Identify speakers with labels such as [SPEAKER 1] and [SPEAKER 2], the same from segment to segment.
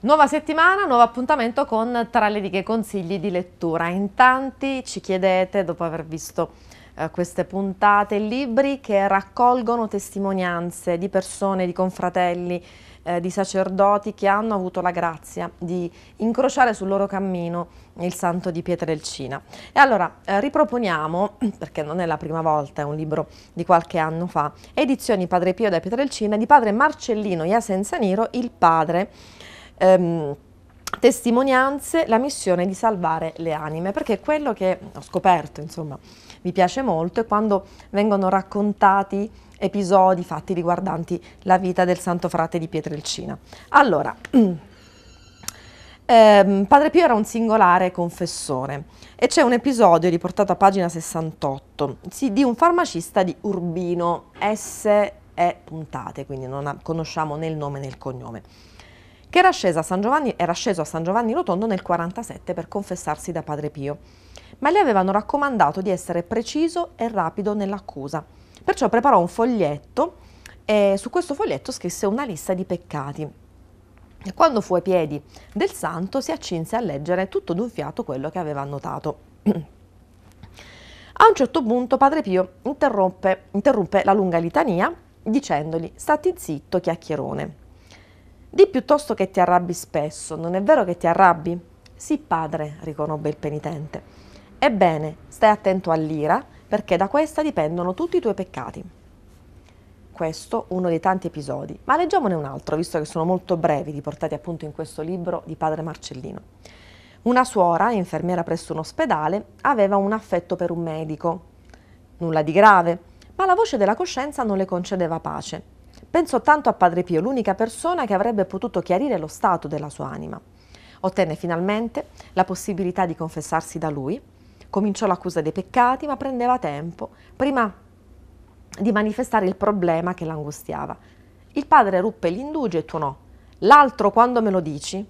[SPEAKER 1] Nuova settimana, nuovo appuntamento con Tra le righe consigli di lettura. In tanti ci chiedete, dopo aver visto eh, queste puntate, libri che raccolgono testimonianze di persone, di confratelli, eh, di sacerdoti che hanno avuto la grazia di incrociare sul loro cammino il santo di Pietrelcina. E allora eh, riproponiamo, perché non è la prima volta, è un libro di qualche anno fa, edizioni Padre Pio da Pietrelcina di padre Marcellino Iasenza Niro, il padre ehm, testimonianze la missione di salvare le anime, perché quello che ho scoperto, insomma, mi piace molto è quando vengono raccontati episodi fatti riguardanti la vita del Santo Frate di Pietrelcina. Allora, ehm, Padre Pio era un singolare confessore e c'è un episodio riportato a pagina 68 sì, di un farmacista di Urbino, S e puntate, quindi non conosciamo né il nome né il cognome che era sceso a San Giovanni, Giovanni Rotondo nel 1947 per confessarsi da Padre Pio, ma gli avevano raccomandato di essere preciso e rapido nell'accusa. Perciò preparò un foglietto e su questo foglietto scrisse una lista di peccati. E quando fu ai piedi del santo si accinse a leggere tutto d'un fiato quello che aveva annotato. a un certo punto Padre Pio interrompe, interrompe la lunga litania dicendogli stati zitto chiacchierone. Di piuttosto che ti arrabbi spesso, non è vero che ti arrabbi? Sì, padre, riconobbe il penitente. Ebbene, stai attento all'ira, perché da questa dipendono tutti i tuoi peccati. Questo uno dei tanti episodi, ma leggiamone un altro, visto che sono molto brevi, riportati appunto in questo libro di padre Marcellino. Una suora, infermiera presso un ospedale, aveva un affetto per un medico. Nulla di grave, ma la voce della coscienza non le concedeva pace Pensò tanto a Padre Pio, l'unica persona che avrebbe potuto chiarire lo stato della sua anima. Ottenne finalmente la possibilità di confessarsi da lui. Cominciò l'accusa dei peccati, ma prendeva tempo prima di manifestare il problema che l'angustiava. Il padre ruppe l'indugio e tuonò. L'altro quando me lo dici?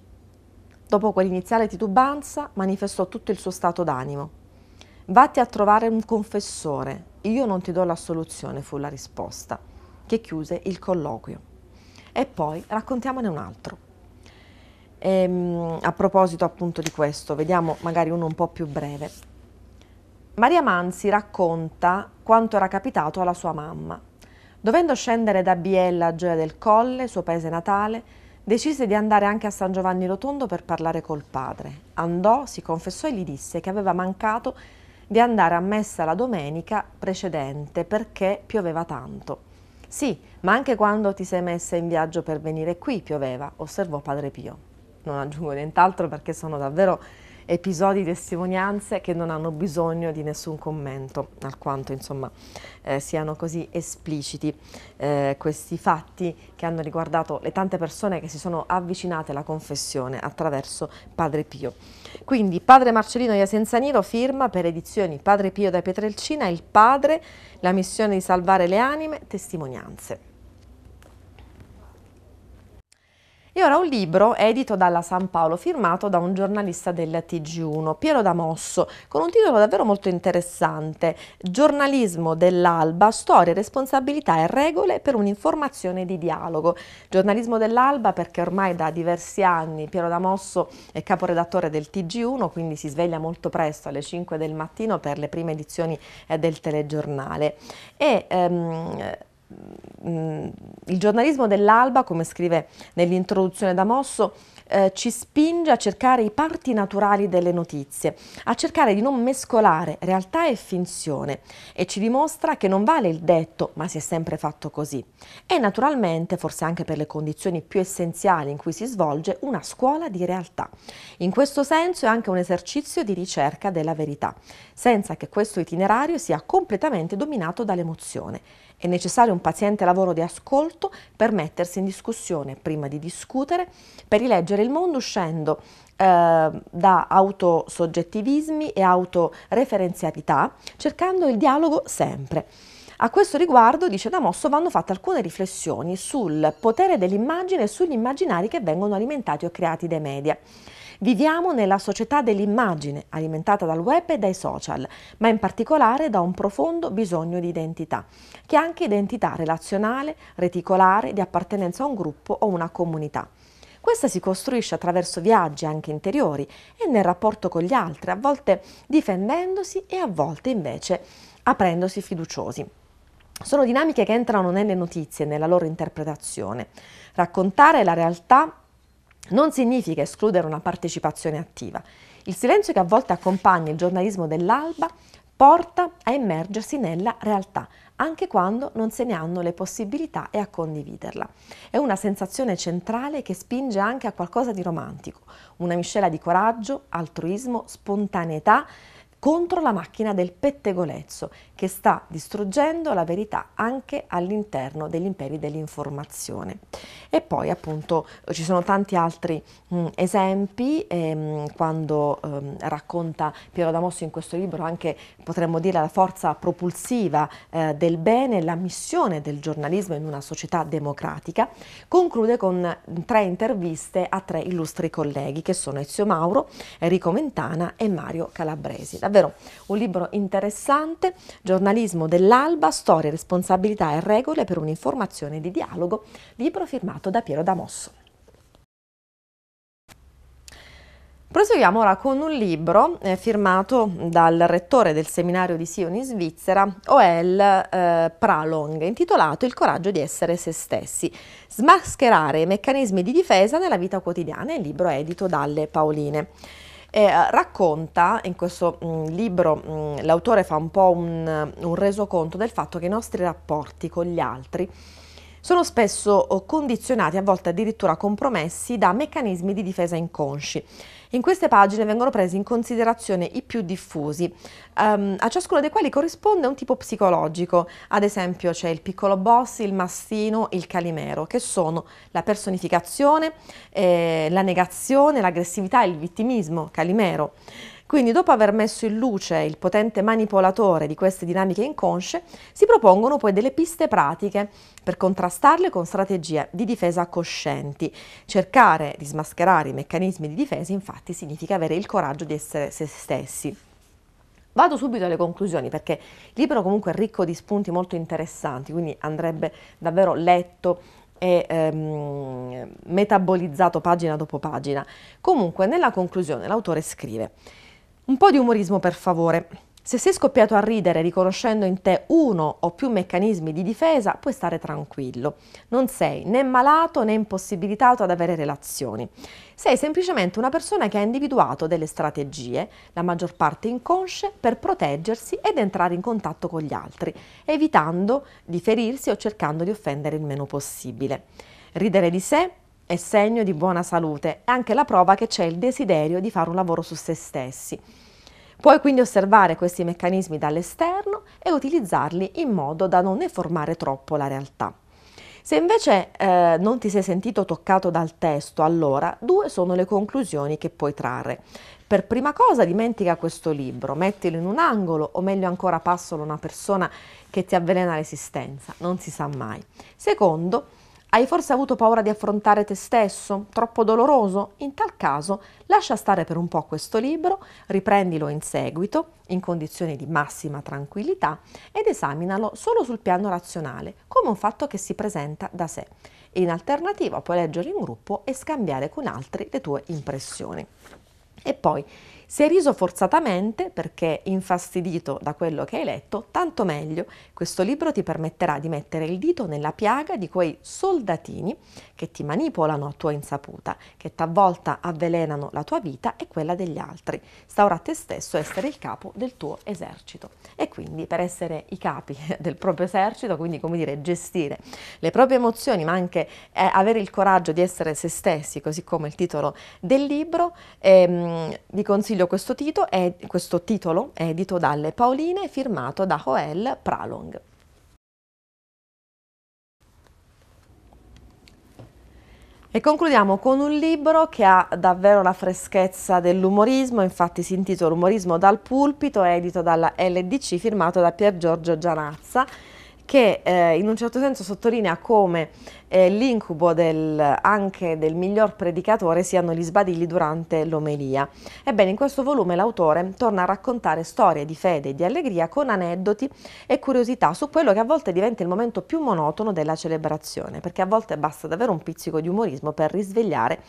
[SPEAKER 1] Dopo quell'iniziale titubanza manifestò tutto il suo stato d'animo. Vatti a trovare un confessore. Io non ti do la soluzione, fu la risposta che chiuse il colloquio. E poi raccontiamone un altro. E, ehm, a proposito appunto di questo, vediamo magari uno un po' più breve. Maria Mansi racconta quanto era capitato alla sua mamma. Dovendo scendere da Biella a Gioia del Colle, suo paese natale, decise di andare anche a San Giovanni Rotondo per parlare col padre. Andò, si confessò e gli disse che aveva mancato di andare a messa la domenica precedente perché pioveva tanto. Sì, ma anche quando ti sei messa in viaggio per venire qui pioveva, osservò Padre Pio. Non aggiungo nient'altro perché sono davvero episodi, testimonianze che non hanno bisogno di nessun commento, alquanto insomma eh, siano così espliciti eh, questi fatti che hanno riguardato le tante persone che si sono avvicinate alla confessione attraverso Padre Pio. Quindi Padre Marcellino Iasenzaniro firma per edizioni Padre Pio da Pietrelcina il padre, la missione di salvare le anime, testimonianze. E ora un libro edito dalla San Paolo, firmato da un giornalista del TG1, Piero Damosso, con un titolo davvero molto interessante, Giornalismo dell'Alba, storie, responsabilità e regole per un'informazione di dialogo. Giornalismo dell'Alba perché ormai da diversi anni Piero Damosso è caporedattore del TG1, quindi si sveglia molto presto alle 5 del mattino per le prime edizioni eh, del telegiornale. E, ehm, Mm, il giornalismo dell'alba, come scrive nell'introduzione da Mosso, eh, ci spinge a cercare i parti naturali delle notizie, a cercare di non mescolare realtà e finzione e ci dimostra che non vale il detto ma si è sempre fatto così. E naturalmente, forse anche per le condizioni più essenziali in cui si svolge, una scuola di realtà. In questo senso è anche un esercizio di ricerca della verità, senza che questo itinerario sia completamente dominato dall'emozione. È necessario un un paziente lavoro di ascolto per mettersi in discussione prima di discutere, per rileggere il mondo uscendo ehm, da autosoggettivismi e autoreferenzialità, cercando il dialogo sempre. A questo riguardo, dice Damosso, vanno fatte alcune riflessioni sul potere dell'immagine e sugli immaginari che vengono alimentati o creati dai media. Viviamo nella società dell'immagine, alimentata dal web e dai social, ma in particolare da un profondo bisogno di identità, che è anche identità relazionale, reticolare, di appartenenza a un gruppo o una comunità. Questa si costruisce attraverso viaggi anche interiori e nel rapporto con gli altri, a volte difendendosi e a volte invece aprendosi fiduciosi. Sono dinamiche che entrano nelle notizie, nella loro interpretazione. Raccontare la realtà non significa escludere una partecipazione attiva. Il silenzio che a volte accompagna il giornalismo dell'alba porta a immergersi nella realtà, anche quando non se ne hanno le possibilità e a condividerla. È una sensazione centrale che spinge anche a qualcosa di romantico, una miscela di coraggio, altruismo, spontaneità, contro la macchina del pettegolezzo che sta distruggendo la verità anche all'interno degli imperi dell'informazione. E poi appunto ci sono tanti altri mh, mm, esempi ehm, quando ehm, racconta Piero Damosso in questo libro anche potremmo dire la forza propulsiva eh, del bene, la missione del giornalismo in una società democratica, conclude con mm, tre interviste a tre illustri colleghi che sono Ezio Mauro, Enrico Mentana e Mario Calabresi davvero un libro interessante, giornalismo dell'alba, storie, responsabilità e regole per un'informazione di dialogo, libro firmato da Piero Damosso. Proseguiamo ora con un libro eh, firmato dal rettore del seminario di Sion in Svizzera, Oel eh, Pralong, intitolato Il coraggio di essere se stessi, smascherare i meccanismi di difesa nella vita quotidiana, il libro edito dalle Paoline e eh, racconta in questo mm, libro, mm, l'autore fa un po' un, un resoconto del fatto che i nostri rapporti con gli altri sono spesso oh, condizionati, a volte addirittura compromessi, da meccanismi di difesa inconsci. In queste pagine vengono presi in considerazione i più diffusi, um, a ciascuno dei quali corrisponde un tipo psicologico, ad esempio c'è il piccolo boss, il mastino, il calimero, che sono la personificazione, eh, la negazione, l'aggressività, il vittimismo, calimero. Quindi dopo aver messo in luce il potente manipolatore di queste dinamiche inconsce, si propongono poi delle piste pratiche per contrastarle con strategie di difesa coscienti. Cercare di smascherare i meccanismi di difesa infatti significa avere il coraggio di essere se stessi. Vado subito alle conclusioni perché il libro comunque è ricco di spunti molto interessanti, quindi andrebbe davvero letto e ehm, metabolizzato pagina dopo pagina. Comunque nella conclusione l'autore scrive un po' di umorismo per favore. Se sei scoppiato a ridere riconoscendo in te uno o più meccanismi di difesa, puoi stare tranquillo. Non sei né malato né impossibilitato ad avere relazioni. Sei semplicemente una persona che ha individuato delle strategie, la maggior parte inconsce, per proteggersi ed entrare in contatto con gli altri, evitando di ferirsi o cercando di offendere il meno possibile. Ridere di sé è segno di buona salute, è anche la prova che c'è il desiderio di fare un lavoro su se stessi. Puoi quindi osservare questi meccanismi dall'esterno e utilizzarli in modo da non deformare troppo la realtà. Se invece eh, non ti sei sentito toccato dal testo, allora due sono le conclusioni che puoi trarre. Per prima cosa dimentica questo libro, mettilo in un angolo o meglio ancora passalo a una persona che ti avvelena l'esistenza, non si sa mai. Secondo, hai forse avuto paura di affrontare te stesso? Troppo doloroso? In tal caso lascia stare per un po' questo libro, riprendilo in seguito, in condizioni di massima tranquillità, ed esaminalo solo sul piano razionale, come un fatto che si presenta da sé. In alternativa puoi leggerlo in gruppo e scambiare con altri le tue impressioni. E poi se hai riso forzatamente perché infastidito da quello che hai letto, tanto meglio. Questo libro ti permetterà di mettere il dito nella piaga di quei soldatini che ti manipolano a tua insaputa, che talvolta avvelenano la tua vita e quella degli altri. Sta ora a te stesso essere il capo del tuo esercito. E quindi per essere i capi del proprio esercito, quindi come dire gestire le proprie emozioni, ma anche eh, avere il coraggio di essere se stessi, così come il titolo del libro, ehm, vi consiglio consiglio questo, titolo, è, questo titolo, edito dalle Paoline, firmato da Joel Pralong. E concludiamo con un libro che ha davvero la freschezza dell'umorismo, infatti si intitola Umorismo dal pulpito, edito dalla LDC, firmato da Pier Giorgio Gianazza, che eh, in un certo senso sottolinea come eh, l'incubo anche del miglior predicatore siano gli sbadigli durante l'omelia. Ebbene, in questo volume l'autore torna a raccontare storie di fede e di allegria con aneddoti e curiosità su quello che a volte diventa il momento più monotono della celebrazione, perché a volte basta davvero un pizzico di umorismo per risvegliare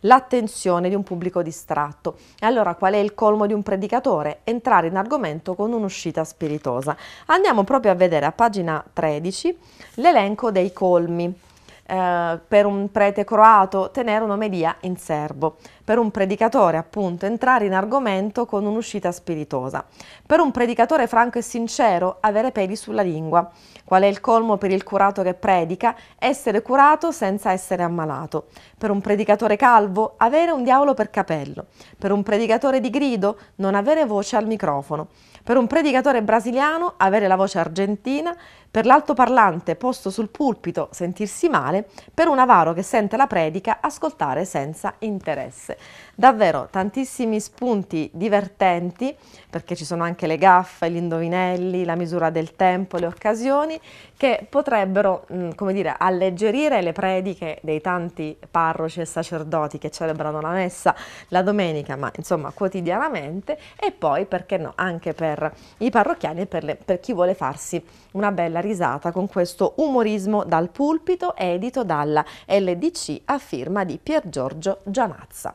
[SPEAKER 1] l'attenzione di un pubblico distratto. E allora qual è il colmo di un predicatore? Entrare in argomento con un'uscita spiritosa. Andiamo proprio a vedere a pagina 13 l'elenco dei colmi eh, per un prete croato tenere un'omelia in serbo per un predicatore appunto entrare in argomento con un'uscita spiritosa, per un predicatore franco e sincero avere peli sulla lingua, qual è il colmo per il curato che predica, essere curato senza essere ammalato, per un predicatore calvo avere un diavolo per capello, per un predicatore di grido non avere voce al microfono, per un predicatore brasiliano avere la voce argentina, per l'altoparlante posto sul pulpito sentirsi male, per un avaro che sente la predica ascoltare senza interesse. Davvero tantissimi spunti divertenti perché ci sono anche le gaffe, gli indovinelli, la misura del tempo, le occasioni che potrebbero, mm, come dire, alleggerire le prediche dei tanti parroci e sacerdoti che celebrano la messa la domenica, ma insomma quotidianamente e poi perché no, anche per i parrocchiani e per, le, per chi vuole farsi una bella risata con questo umorismo dal pulpito edito dalla LDC a firma di Pier Giorgio Gianazza.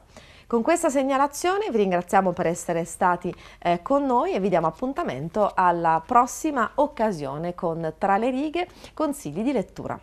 [SPEAKER 1] Con questa segnalazione vi ringraziamo per essere stati eh, con noi e vi diamo appuntamento alla prossima occasione con Tra le righe consigli di lettura.